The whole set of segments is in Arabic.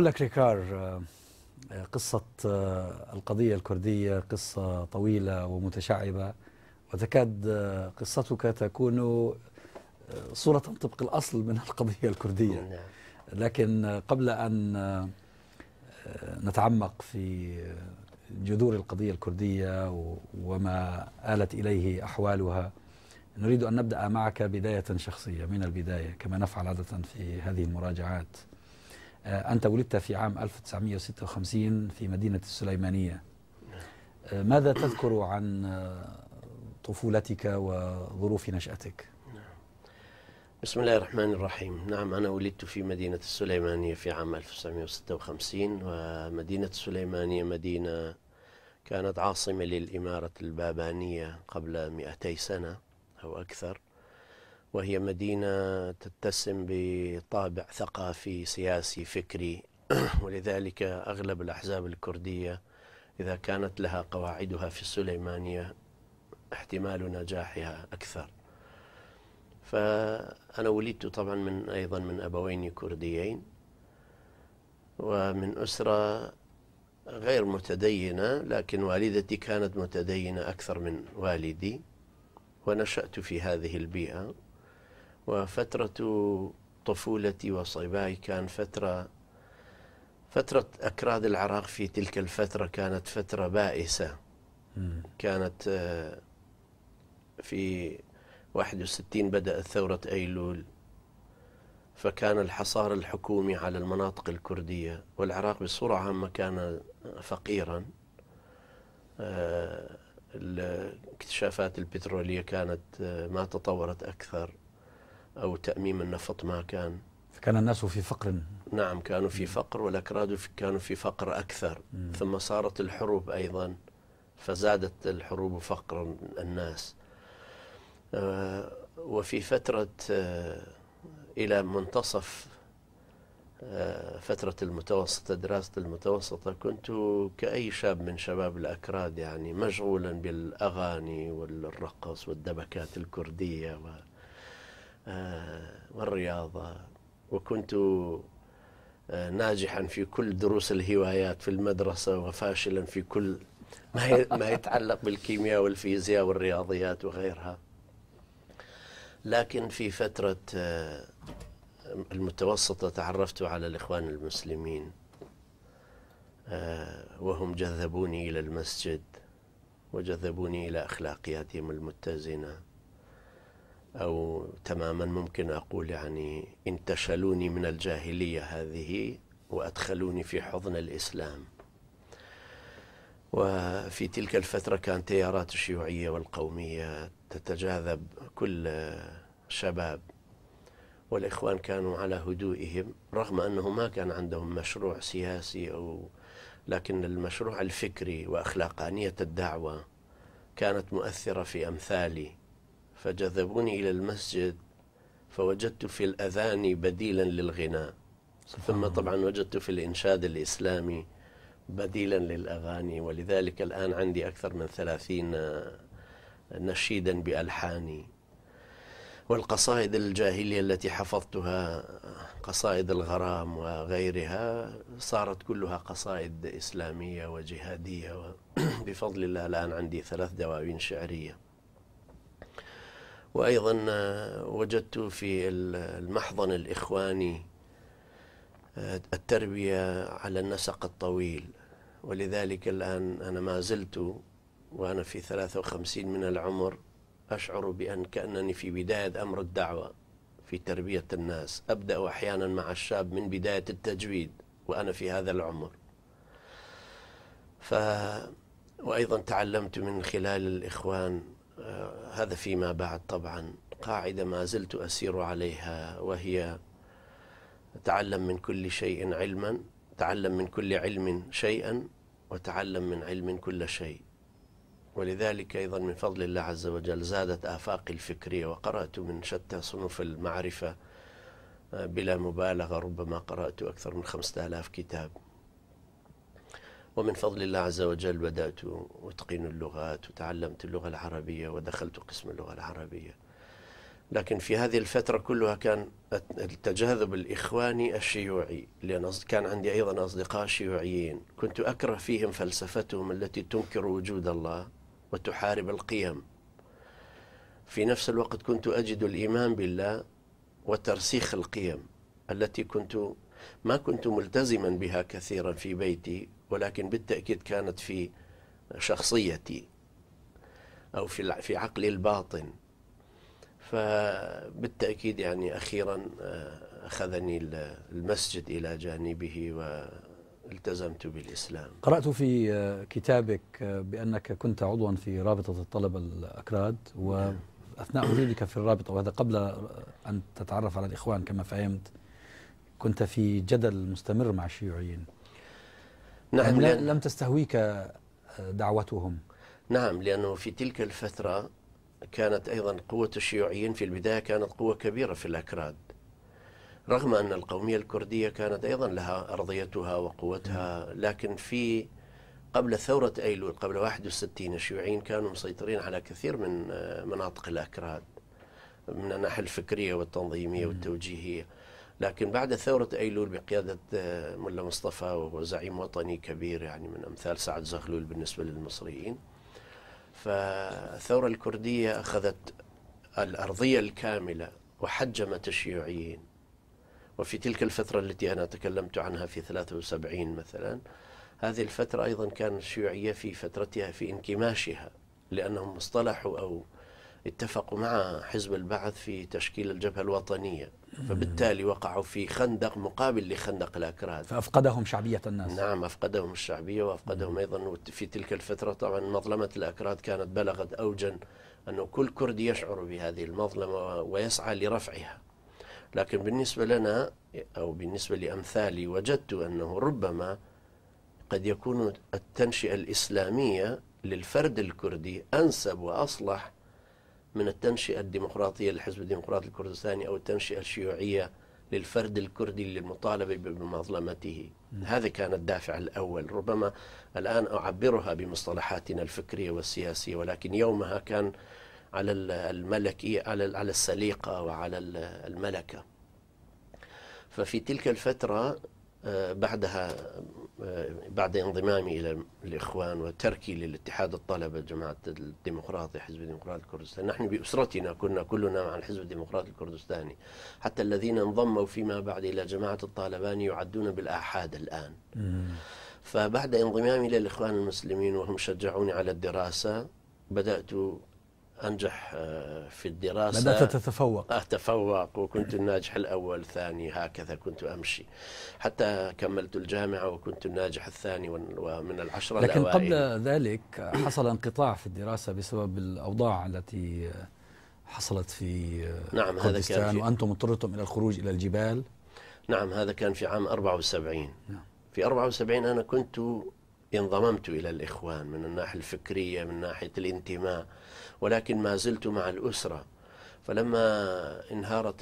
لك ريكار آه، آه، قصة آه، القضية الكردية قصة طويلة ومتشعبة وتكاد قصتك تكون صورة طبق الأصل من القضية الكردية نعم. لكن قبل أن نتعمق في جذور القضية الكردية وما آلت إليه أحوالها نريد أن نبدأ معك بداية شخصية من البداية كما نفعل عادة في هذه المراجعات آه، أنت ولدت في عام 1956 في مدينة السليمانية نعم. آه، ماذا تذكر عن آه، طفولتك وظروف نشأتك؟ نعم. بسم الله الرحمن الرحيم نعم أنا ولدت في مدينة السليمانية في عام 1956 ومدينة السليمانية مدينة كانت عاصمة للإمارة البابانية قبل 200 سنة أو أكثر وهي مدينة تتسم بطابع ثقافي سياسي فكري ولذلك أغلب الأحزاب الكردية إذا كانت لها قواعدها في السليمانية احتمال نجاحها أكثر فأنا ولدت طبعا من أيضا من أبوين كرديين ومن أسرة غير متدينة لكن والدتي كانت متدينة أكثر من والدي ونشأت في هذه البيئة وفترة طفولتي وصباي كان فترة فترة أكراد العراق في تلك الفترة كانت فترة بائسة كانت آه، في 61 بدأت ثورة أيلول فكان الحصار الحكومي على المناطق الكردية والعراق بصورة عامة كان فقيرا آه، الاكتشافات البترولية كانت آه، ما تطورت أكثر أو تأميم النفط ما كان كان الناس في فقر نعم كانوا في فقر والأكراد كانوا في فقر أكثر م. ثم صارت الحروب أيضا فزادت الحروب فقر الناس آه، وفي فترة آه، إلى منتصف آه، فترة المتوسطة دراسة المتوسطة كنت كأي شاب من شباب الأكراد يعني مشغولا بالأغاني والرقص والدبكات الكردية و آه، والرياضة وكنت آه، ناجحا في كل دروس الهوايات في المدرسة وفاشلا في كل ما ما يتعلق بالكيمياء والفيزياء والرياضيات وغيرها لكن في فترة آه، المتوسطة تعرفت على الإخوان المسلمين وهم جذبوني إلى المسجد وجذبوني إلى أخلاقياتهم المتزنة أو تماما ممكن أقول يعني انتشلوني من الجاهلية هذه وأدخلوني في حضن الإسلام وفي تلك الفترة كانت تيارات الشيوعية والقومية تتجاذب كل شباب والإخوان كانوا على هدوئهم رغم أنه ما كان عندهم مشروع سياسي أو لكن المشروع الفكري وأخلاقانية الدعوة كانت مؤثرة في أمثالي فجذبوني إلى المسجد فوجدت في الأذان بديلا للغناء ثم طبعا وجدت في الإنشاد الإسلامي بديلا للأغاني ولذلك الآن عندي أكثر من ثلاثين آه، نشيدا بألحاني والقصائد الجاهلية التي حفظتها قصائد الغرام وغيرها صارت كلها قصائد إسلامية وجهادية بفضل الله الآن عندي ثلاث دواوين شعرية وأيضا آه، وجدت في المحضن الإخواني آه، التربية على النسق الطويل ولذلك الآن أنا ما زلت وأنا في 53 من العمر أشعر بأن كأنني في بداية أمر الدعوة في تربية الناس أبدأ أحيانا مع الشاب من بداية التجويد وأنا في هذا العمر ف وأيضا تعلمت من خلال الإخوان آه، هذا فيما بعد طبعا قاعدة ما زلت أسير عليها وهي تعلم من كل شيء علما تعلم من كل علم شيئا وتعلم من علم كل شيء ولذلك أيضا من فضل الله عز وجل زادت آفاقي الفكرية وقرأت من شتى صنوف المعرفة آه، بلا مبالغة ربما قرأت أكثر من خمسة آلاف كتاب ومن فضل الله عز وجل بدأت أتقن اللغات وتعلمت اللغة العربية ودخلت قسم اللغة العربية لكن في هذه الفترة كلها كان التجاذب الإخواني الشيوعي لأن كان عندي أيضا أصدقاء شيوعيين كنت أكره فيهم فلسفتهم التي تنكر وجود الله وتحارب القيم في نفس الوقت كنت أجد الإيمان بالله وترسيخ القيم التي كنت ما كنت ملتزما بها كثيرا في بيتي ولكن بالتأكيد كانت في شخصيتي أو في في عقلي الباطن فبالتأكيد يعني أخيرا آه، أخذني المسجد إلى جانبه والتزمت بالإسلام قرأت في آه، كتابك آه، بأنك كنت عضوا في رابطة الطلبة الأكراد وأثناء وجودك في الرابطة وهذا قبل أن تتعرف على الإخوان كما فهمت كنت في جدل مستمر مع الشيوعيين نعم لأن لم تستهويك آه، دعوتهم نعم لأنه في تلك الفترة كانت أيضا قوة الشيوعيين في البداية كانت قوة كبيرة في الأكراد رغم أن القومية الكردية كانت أيضا لها أرضيتها وقوتها لكن في قبل ثورة أيلول قبل 61 الشيوعيين كانوا مسيطرين على كثير من آه، مناطق الأكراد من الناحية الفكرية والتنظيمية والتوجيهية لكن بعد ثورة أيلول بقيادة آه، ملا مصطفى وهو زعيم وطني كبير يعني من أمثال سعد زغلول بالنسبة للمصريين فالثورة الكردية أخذت الأرضية الكاملة وحجمت الشيوعيين وفي تلك الفترة التي أنا تكلمت عنها في 73 مثلا هذه الفترة أيضا كان الشيوعية في فترتها في انكماشها لأنهم اصطلحوا أو اتفقوا مع حزب البعث في تشكيل الجبهة الوطنية فبالتالي وقعوا في خندق مقابل لخندق الأكراد فأفقدهم شعبية الناس نعم أفقدهم الشعبية وأفقدهم أيضا في تلك الفترة طبعا مظلمة الأكراد كانت بلغت أوجا أنه كل كردي يشعر بهذه المظلمة ويسعى لرفعها لكن بالنسبة لنا أو بالنسبة لأمثالي وجدت أنه ربما قد يكون التنشئة الإسلامية للفرد الكردي أنسب وأصلح من التنشئة الديمقراطية للحزب الديمقراطي الكردستاني أو التنشئة الشيوعية للفرد الكردي للمطالبة بمظلمته هذا كان الدافع الأول ربما الآن أعبرها بمصطلحاتنا الفكرية والسياسية ولكن يومها كان على الملكية على على السليقة وعلى الملكة ففي تلك الفترة آه، بعدها آه، بعد انضمامي الى الاخوان وتركي للاتحاد الطلبه جماعه الديمقراطي حزب الديمقراطي الكردستاني نحن باسرتنا كنا كلنا مع الحزب الديمقراطي الكردستاني حتى الذين انضموا فيما بعد الى جماعه الطالبان يعدون بالاحاد الان فبعد انضمامي الى الاخوان المسلمين وهم شجعوني على الدراسه بدات أنجح آه، في الدراسة بدأت تتفوق أتفوق وكنت الناجح الأول ثاني هكذا كنت أمشي حتى كملت الجامعة وكنت الناجح الثاني ومن العشرة لكن الأوائل. قبل ذلك حصل انقطاع في الدراسة بسبب الأوضاع التي حصلت في آه، نعم هذا كان في وأنتم اضطررتم إلى الخروج إلى الجبال نعم هذا كان في عام 74 نعم. في 74 أنا كنت انضممت إلى الإخوان من الناحية الفكرية من ناحية الانتماء ولكن ما زلت مع الأسرة فلما انهارت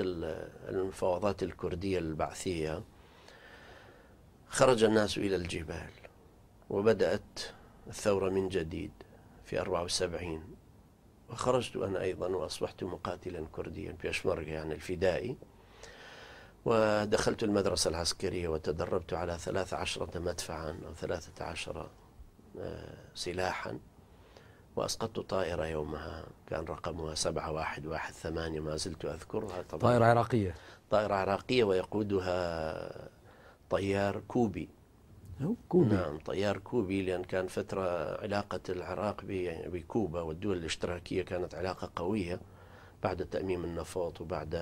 المفاوضات الكردية البعثية خرج الناس إلى الجبال وبدأت الثورة من جديد في 74 وخرجت أنا أيضا وأصبحت مقاتلا كرديا بيشمركة يعني الفدائي ودخلت المدرسة العسكرية وتدربت على ثلاث عشرة مدفعا أو ثلاثة عشرة آه، سلاحا وأسقطت طائرة يومها كان رقمها سبعة واحد واحد ثمانية ما زلت أذكرها طبعا طائرة عراقية طائرة عراقية ويقودها طيار كوبي كوبي نعم طيار كوبي لأن كان فترة علاقة العراق بكوبا والدول الاشتراكية كانت علاقة قوية بعد تأميم النفط وبعد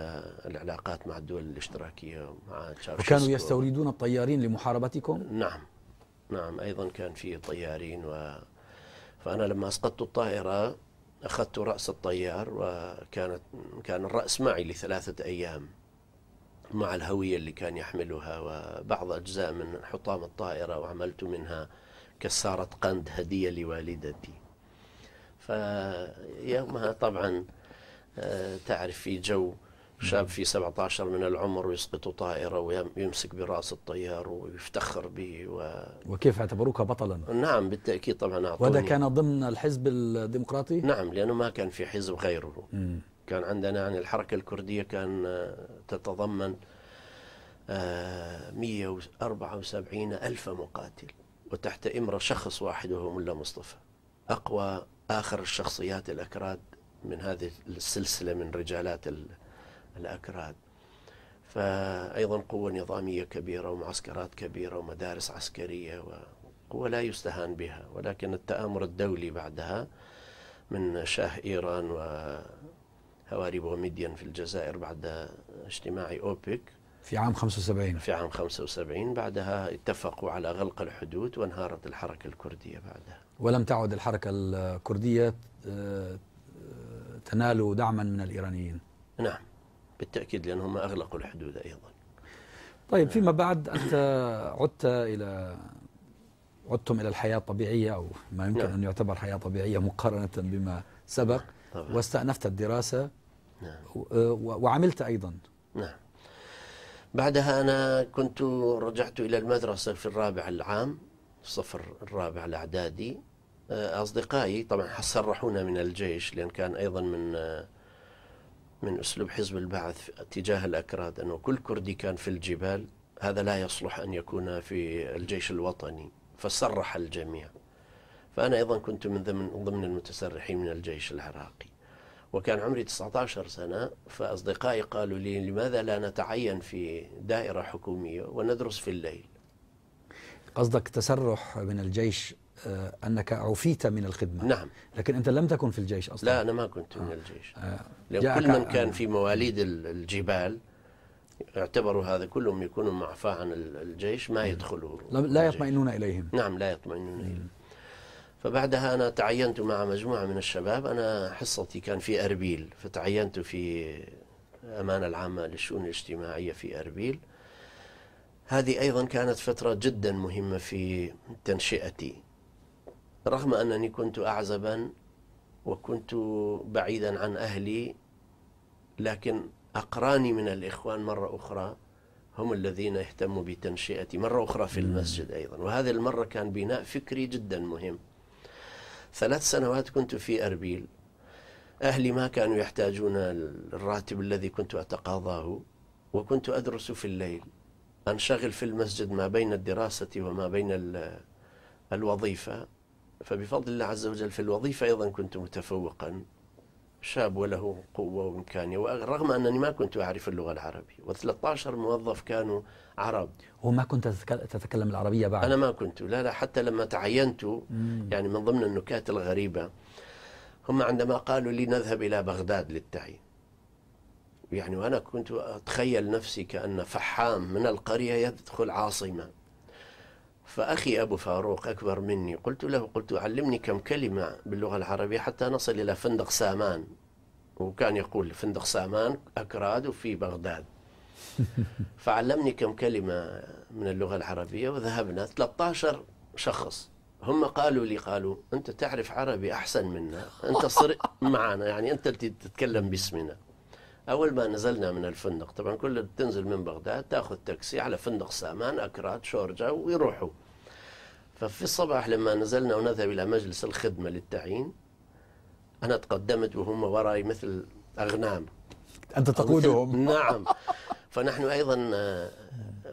العلاقات مع الدول الاشتراكية مع وكانوا يستوردون الطيارين لمحاربتكم؟ نعم نعم أيضا كان في طيارين و... فأنا لما أسقطت الطائرة أخذت رأس الطيار وكانت كان الرأس معي لثلاثة أيام مع الهوية اللي كان يحملها وبعض أجزاء من حطام الطائرة وعملت منها كسارة قند هدية لوالدتي فيومها طبعا آه، تعرف في جو شاب في 17 من العمر ويسقط طائرة ويمسك براس الطيار ويفتخر به و... وكيف اعتبروك بطلا نعم بالتأكيد طبعا أعطوني وهذا كان ضمن الحزب الديمقراطي نعم لأنه ما كان في حزب غيره مم. كان عندنا يعني الحركة الكردية كان آه، تتضمن 174 آه، ألف مقاتل وتحت إمرة شخص واحد وهو ملا مصطفى أقوى آخر الشخصيات الأكراد من هذه السلسلة من رجالات الأكراد فأيضا قوة نظامية كبيرة ومعسكرات كبيرة ومدارس عسكرية وقوة لا يستهان بها ولكن التآمر الدولي بعدها من شاه إيران وهواري بوميديان في الجزائر بعد اجتماع أوبك في عام 75 في عام 75 بعدها اتفقوا على غلق الحدود وانهارت الحركة الكردية بعدها ولم تعد الحركة الكردية آه، تنالوا دعما من الإيرانيين نعم بالتأكيد لأنهم أغلقوا الحدود أيضا طيب فيما بعد أنت عدت إلى عدتم إلى الحياة الطبيعية أو ما يمكن نعم. أن يعتبر حياة طبيعية مقارنة بما سبق طبعا. واستأنفت الدراسة نعم. آه، وعملت أيضا نعم بعدها أنا كنت رجعت إلى المدرسة في الرابع العام الصف الرابع الأعدادي آه، أصدقائي طبعا صرحونا من الجيش لأن كان أيضا من آه، من أسلوب حزب البعث تجاه الأكراد أنه كل كردي كان في الجبال هذا لا يصلح أن يكون في الجيش الوطني فصرح الجميع فأنا أيضا كنت من ضمن ضمن المتسرحين من الجيش العراقي وكان عمري 19 سنة فأصدقائي قالوا لي لماذا لا نتعين في دائرة حكومية وندرس في الليل قصدك تسرح من الجيش آه، أنك عفيت من الخدمة نعم لكن أنت لم تكن في الجيش أصلا لا أنا ما كنت من آه. الجيش آه. كل من كان في مواليد الجبال اعتبروا هذا كلهم يكونوا معفى عن الجيش ما نعم. يدخلوا لا يطمئنون إليهم نعم لا يطمئنون إليهم فبعدها أنا تعينت مع مجموعة من الشباب أنا حصتي كان في أربيل فتعينت في أمانة العامة للشؤون الاجتماعية في أربيل هذه أيضا كانت فترة جدا مهمة في تنشئتي رغم أنني كنت أعزبا وكنت بعيدا عن أهلي لكن أقراني من الإخوان مرة أخرى هم الذين اهتموا بتنشئتي مرة أخرى في المسجد أيضا وهذه المرة كان بناء فكري جدا مهم ثلاث سنوات كنت في أربيل أهلي ما كانوا يحتاجون الراتب الذي كنت أتقاضاه وكنت أدرس في الليل أنشغل في المسجد ما بين الدراسة وما بين الوظيفة فبفضل الله عز وجل في الوظيفة أيضا كنت متفوقا شاب وله قوة وإمكانية ورغم أنني ما كنت أعرف اللغة العربية و13 موظف كانوا عرب وما كنت تتكلم العربية بعد؟ أنا ما كنت لا لا حتى لما تعينت يعني من ضمن النكات الغريبة هم عندما قالوا لي نذهب إلى بغداد للتعيين يعني وأنا كنت أتخيل نفسي كأن فحام من القرية يدخل عاصمة فأخي أبو فاروق أكبر مني قلت له قلت علمني كم كلمة باللغة العربية حتى نصل إلى فندق سامان وكان يقول فندق سامان أكراد وفي بغداد فعلمني كم كلمة من اللغة العربية وذهبنا 13 شخص هم قالوا لي قالوا أنت تعرف عربي أحسن منا أنت صر معنا يعني أنت تتكلم باسمنا أول ما نزلنا من الفندق طبعا كل تنزل من بغداد تأخذ تاكسي على فندق سامان أكراد شورجا ويروحوا ففي الصباح لما نزلنا ونذهب إلى مجلس الخدمة للتعيين أنا تقدمت وهم وراي مثل أغنام أنت تقودهم نعم فنحن أيضا آه،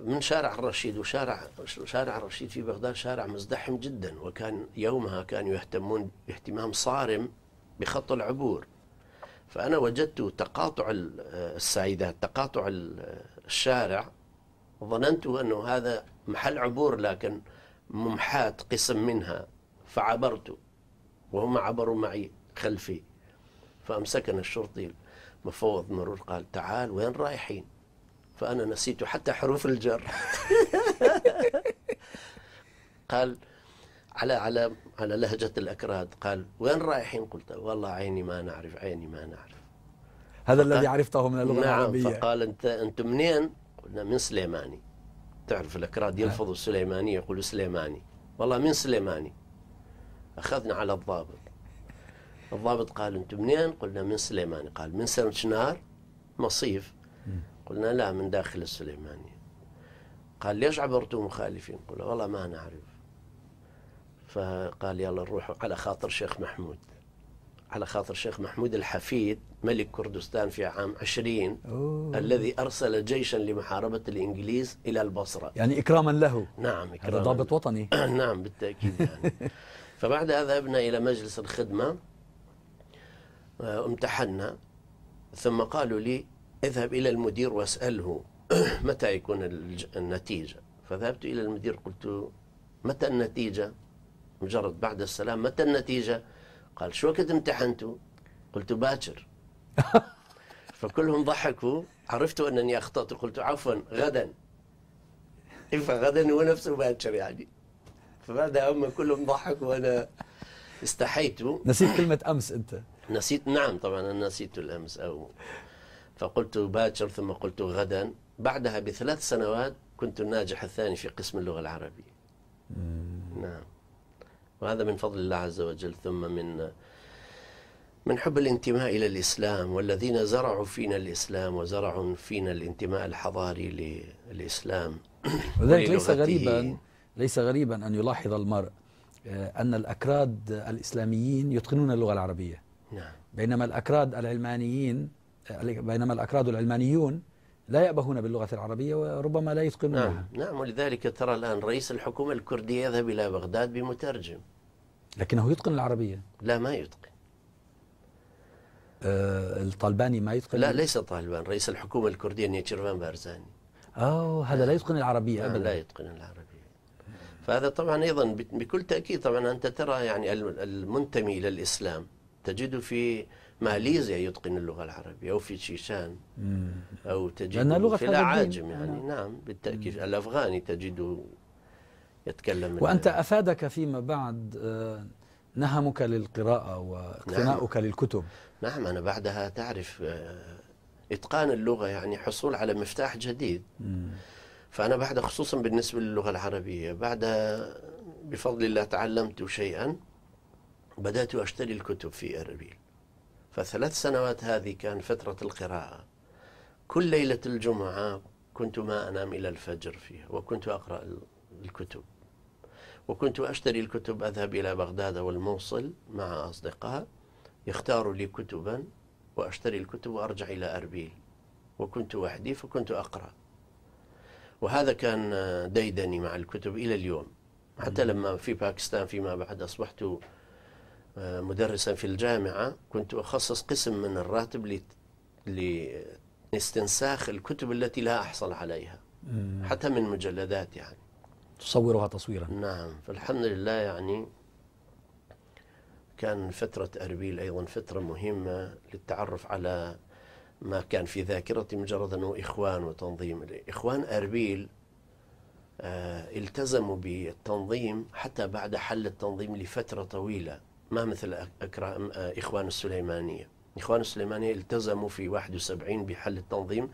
من شارع الرشيد وشارع شارع الرشيد في بغداد شارع مزدحم جدا وكان يومها كانوا يهتمون اهتمام صارم بخط العبور فأنا وجدت تقاطع آه، السيدات تقاطع آه، الشارع ظننت أنه هذا محل عبور لكن ممحات قسم منها فعبرت وهم عبروا معي خلفي فأمسكنا الشرطي مفوض مرور قال تعال وين رايحين فأنا نسيت حتى حروف الجر قال على على على لهجة الأكراد قال وين رايحين قلت والله عيني ما نعرف عيني ما نعرف هذا الذي عرفته من اللغة نعم العربية نعم فقال أنت أنتم منين؟ قلنا من سليماني تعرف الأكراد نعم. يلفظوا السليمانية يقولوا سليماني والله من سليماني أخذنا على الضابط الضابط قال أنتم منين؟ قلنا من سليماني قال من سنشنار مصيف قلنا لا من داخل السليمانية قال ليش عبرتوا مخالفين؟ قلنا والله ما نعرف فقال يلا نروح على خاطر شيخ محمود على خاطر شيخ محمود الحفيد ملك كردستان في عام 20 أوه. الذي أرسل جيشا لمحاربة الإنجليز إلى البصرة يعني إكراما له نعم إكراما هذا ضابط وطني نعم بالتأكيد يعني فبعدها ذهبنا إلى مجلس الخدمة آه، امتحنا ثم قالوا لي اذهب إلى المدير واسأله متى يكون النتيجة فذهبت إلى المدير قلت متى النتيجة مجرد بعد السلام متى النتيجه؟ قال شو وقت امتحنتوا؟ قلت باكر فكلهم ضحكوا عرفتوا انني اخطات قلت عفوا غدا فغدا هو نفسه باكر يعني فبعد هم كلهم ضحكوا وانا استحيت نسيت كلمه امس انت نسيت نعم طبعا انا نسيت الامس او فقلت باكر ثم قلت غدا بعدها بثلاث سنوات كنت الناجح الثاني في قسم اللغه العربيه نعم وهذا من فضل الله عز وجل ثم من من حب الانتماء إلى الإسلام والذين زرعوا فينا الإسلام وزرعوا فينا الانتماء الحضاري للإسلام وذلك ليس غريبا ليس غريبا أن يلاحظ المرء آه، أن الأكراد الإسلاميين يتقنون اللغة العربية نعم. بينما الأكراد العلمانيين آه، بينما الأكراد العلمانيون لا يأبهون باللغة العربية وربما لا يتقنونها نعم نعم ولذلك ترى الآن رئيس الحكومة الكردية يذهب إلى بغداد بمترجم لكنه يتقن العربية لا ما يتقن آه الطالباني ما يتقن لا ليس طالبان رئيس الحكومة الكردية نيتشيرفان بارزاني اه هذا لا آه. يتقن العربية آه، أبدا لا يتقن العربية فهذا طبعا أيضا بكل تأكيد طبعا أنت ترى يعني المنتمي إلى الإسلام تجد في ماليزيا يتقن اللغة العربية أو في تشيشان أو تجد في الأعاجم يعني نعم, نعم، بالتأكيد الأفغاني تجده يتكلم وأنت أفادك فيما بعد آه، نهمك للقراءة واقتناؤك نعم. للكتب نعم أنا بعدها تعرف آه، إتقان اللغة يعني حصول على مفتاح جديد مم. فأنا بعد خصوصا بالنسبة للغة العربية بعد بفضل الله تعلمت شيئا بدأت أشتري الكتب في أربيل فثلاث سنوات هذه كان فترة القراءة كل ليلة الجمعة كنت ما أنام إلى الفجر فيها وكنت أقرأ الكتب وكنت أشتري الكتب أذهب إلى بغداد والموصل مع أصدقاء يختاروا لي كتبا وأشتري الكتب وأرجع إلى أربيل وكنت وحدي فكنت أقرأ وهذا كان ديدني مع الكتب إلى اليوم حتى لما في باكستان فيما بعد أصبحت مدرسا في الجامعة كنت أخصص قسم من الراتب لاستنساخ الكتب التي لا أحصل عليها مم. حتى من مجلدات يعني تصورها تصويرا نعم فالحمد لله يعني كان فترة أربيل أيضا فترة مهمة للتعرف على ما كان في ذاكرتي مجرد أنه إخوان وتنظيم إخوان أربيل آه التزموا بالتنظيم حتى بعد حل التنظيم لفترة طويلة ما مثل أكرام آه، إخوان السليمانية إخوان السليمانية التزموا في 71 بحل التنظيم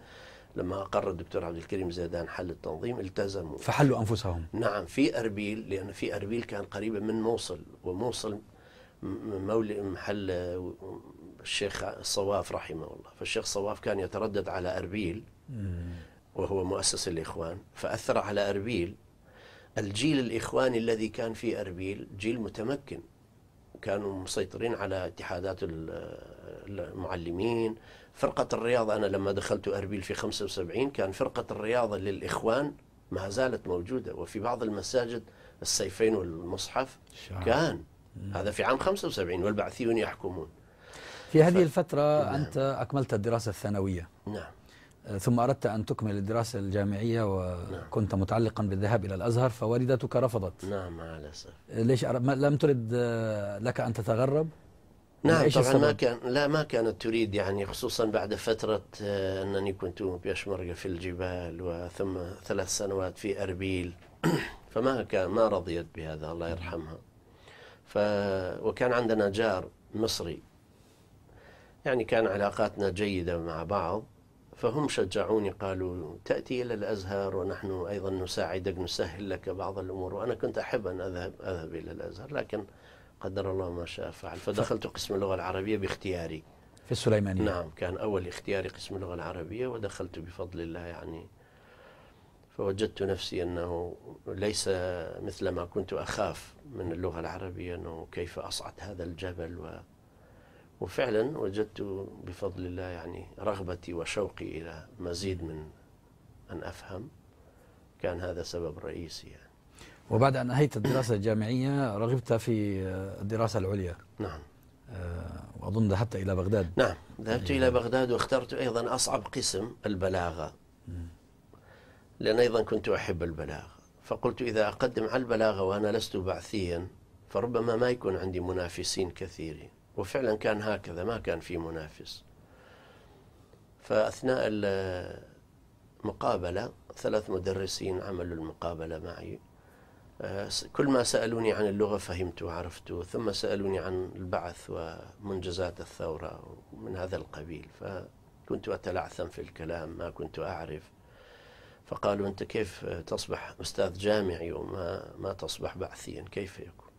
لما أقر الدكتور عبد الكريم زيدان حل التنظيم التزموا فحلوا أنفسهم نعم في أربيل لأن في أربيل كان قريبة من موصل وموصل مولي محل الشيخ صواف رحمه الله فالشيخ صواف كان يتردد على أربيل وهو مؤسس الإخوان فأثر على أربيل الجيل الإخواني الذي كان في أربيل جيل متمكن كانوا مسيطرين على اتحادات المعلمين فرقة الرياضة أنا لما دخلت أربيل في 75 كان فرقة الرياضة للإخوان ما زالت موجودة وفي بعض المساجد السيفين والمصحف شعر. كان مم. هذا في عام 75 والبعثيون يحكمون في هذه ف... الفترة نعم. أنت أكملت الدراسة الثانوية نعم ثم أردت أن تكمل الدراسة الجامعية نعم. وكنت نعم. متعلقا بالذهاب إلى الأزهر فوالدتك رفضت نعم على الأسف ليش أر... لم ترد لك أن تتغرب؟ نعم طبعا السبب؟ ما كان لا ما كانت تريد يعني خصوصا بعد فترة آه، أنني كنت بيشمرقة في الجبال وثم ثلاث سنوات في أربيل فما كان ما رضيت بهذا الله يرحمها ف وكان عندنا جار مصري يعني كان علاقاتنا جيدة مع بعض فهم شجعوني قالوا تأتي إلى الأزهر ونحن أيضا نساعدك نسهل لك بعض الأمور وأنا كنت أحب أن أذهب أذهب إلى الأزهر لكن قدر الله ما شاء فعل فدخلت قسم اللغة العربية باختياري في السليمانية نعم كان أول اختياري قسم اللغة العربية ودخلت بفضل الله يعني فوجدت نفسي أنه ليس مثل ما كنت أخاف من اللغة العربية أنه كيف أصعد هذا الجبل و وفعلا وجدت بفضل الله يعني رغبتي وشوقي إلى مزيد من أن أفهم كان هذا سبب رئيسي يعني. وبعد أن أنهيت الدراسة الجامعية رغبت في الدراسة العليا نعم آه، وأظن ذهبت إلى بغداد نعم ذهبت إلى بغداد واخترت أيضا أصعب قسم البلاغة لأن أيضا كنت أحب البلاغة فقلت إذا أقدم على البلاغة وأنا لست بعثيا فربما ما يكون عندي منافسين كثيرين وفعلا كان هكذا ما كان في منافس فأثناء المقابلة ثلاث مدرسين عملوا المقابلة معي آه، كل ما سألوني عن اللغة فهمت وعرفت ثم سألوني عن البعث ومنجزات الثورة ومن هذا القبيل فكنت أتلعثم في الكلام ما كنت أعرف فقالوا أنت كيف تصبح أستاذ جامعي وما ما تصبح بعثيا كيف يكون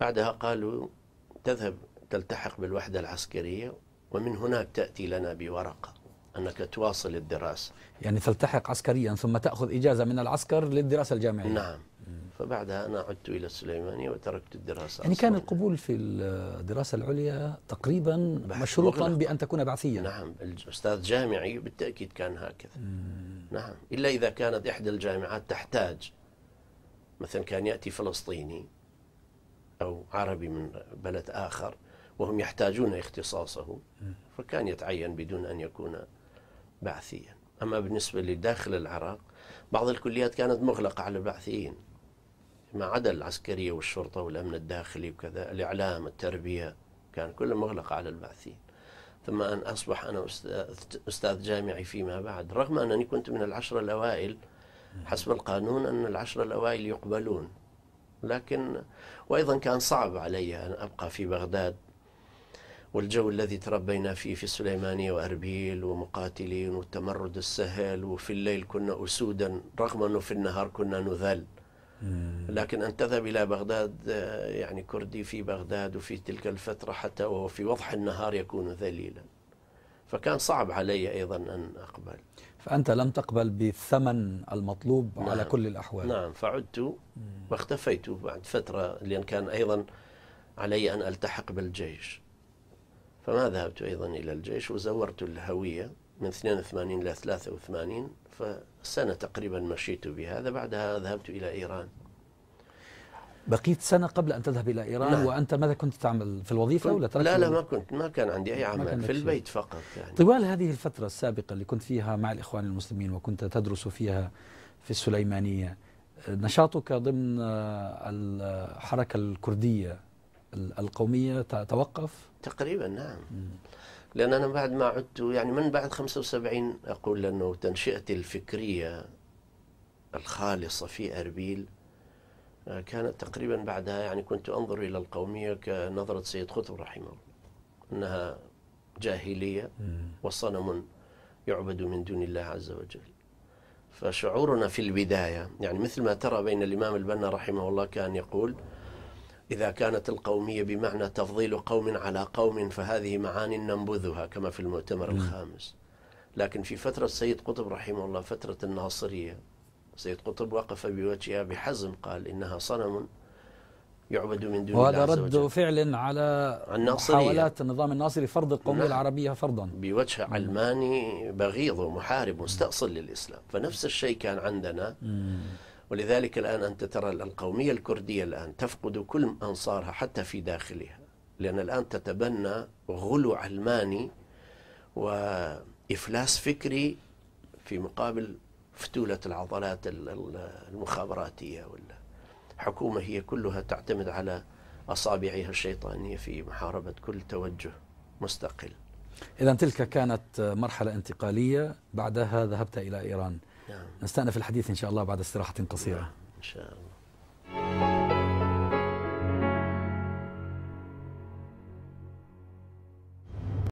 بعدها قالوا تذهب تلتحق بالوحدة العسكرية ومن هناك تأتي لنا بورقة أنك تواصل الدراسة يعني تلتحق عسكريا ثم تأخذ إجازة من العسكر للدراسة الجامعية نعم فبعدها أنا عدت إلى السليمانية وتركت الدراسة يعني كان القبول في الدراسة العليا تقريبا مشروطا بأن تكون بعثيا نعم الأستاذ جامعي بالتأكيد كان هكذا مم. نعم إلا إذا كانت إحدى الجامعات تحتاج مثلا كان يأتي فلسطيني أو عربي من بلد آخر وهم يحتاجون اختصاصه فكان يتعين بدون أن يكون بعثيا أما بالنسبة لداخل العراق بعض الكليات كانت مغلقة على البعثيين ما عدا العسكرية والشرطة والأمن الداخلي وكذا الإعلام التربية كان كله مغلق على البعثيين ثم أن أصبح أنا أستاذ جامعي فيما بعد رغم أنني كنت من العشرة الأوائل حسب القانون أن العشرة الأوائل يقبلون لكن وأيضا كان صعب علي أن أبقى في بغداد والجو الذي تربينا فيه في السليمانيه وأربيل ومقاتلين والتمرد السهل وفي الليل كنا أسودا رغم أنه في النهار كنا نذل لكن أن تذهب إلى بغداد آه، يعني كردي في بغداد وفي تلك الفترة حتى وهو في وضح النهار يكون ذليلا فكان صعب علي أيضا أن أقبل فأنت لم تقبل بالثمن المطلوب نعم على كل الأحوال نعم فعدت واختفيت بعد فترة لأن كان أيضا علي أن ألتحق بالجيش فما ذهبت أيضا إلى الجيش وزورت الهوية من 82 إلى 83 فسنة تقريبا مشيت بهذا بعدها ذهبت إلى إيران بقيت سنة قبل أن تذهب إلى إيران نعم. وأنت ماذا كنت تعمل في الوظيفة ولا تركت لا لا ما كنت ما كان عندي أي عمل في البيت فقط يعني. طوال هذه الفترة السابقة اللي كنت فيها مع الإخوان المسلمين وكنت تدرس فيها في السليمانية نشاطك ضمن آه، الحركة الكردية القومية توقف؟ تقريبا نعم لأن أنا بعد ما عدت يعني من بعد 75 أقول أنه تنشئتي الفكرية الخالصة في أربيل آه، كانت تقريبا بعدها يعني كنت أنظر إلى القومية كنظرة سيد قطب رحمه الله أنها جاهلية وصنم يعبد من دون الله عز وجل فشعورنا في البداية يعني مثل ما ترى بين الإمام البنا رحمه الله كان يقول إذا كانت القومية بمعنى تفضيل قوم على قوم فهذه معاني ننبذها كما في المؤتمر الخامس لكن في فترة سيد قطب رحمه الله فترة الناصرية سيد قطب وقف بوجهها بحزم قال إنها صنم يعبد من دون وهذا الله وهذا رد فعل على محاولات النظام الناصري فرض القومية نعم. العربية فرضا بوجه علماني بغيض ومحارب مستأصل للإسلام فنفس الشيء كان عندنا ولذلك الآن أنت ترى القومية الكردية الآن تفقد كل أنصارها حتى في داخلها لأن الآن تتبنى غلو علماني وإفلاس فكري في مقابل فتولة العضلات المخابراتية ولا حكومة هي كلها تعتمد على أصابعها الشيطانية في محاربة كل توجه مستقل إذا تلك كانت مرحلة انتقالية بعدها ذهبت إلى إيران نعم. نستأنف الحديث إن شاء الله بعد استراحة قصيرة نعم. إن شاء الله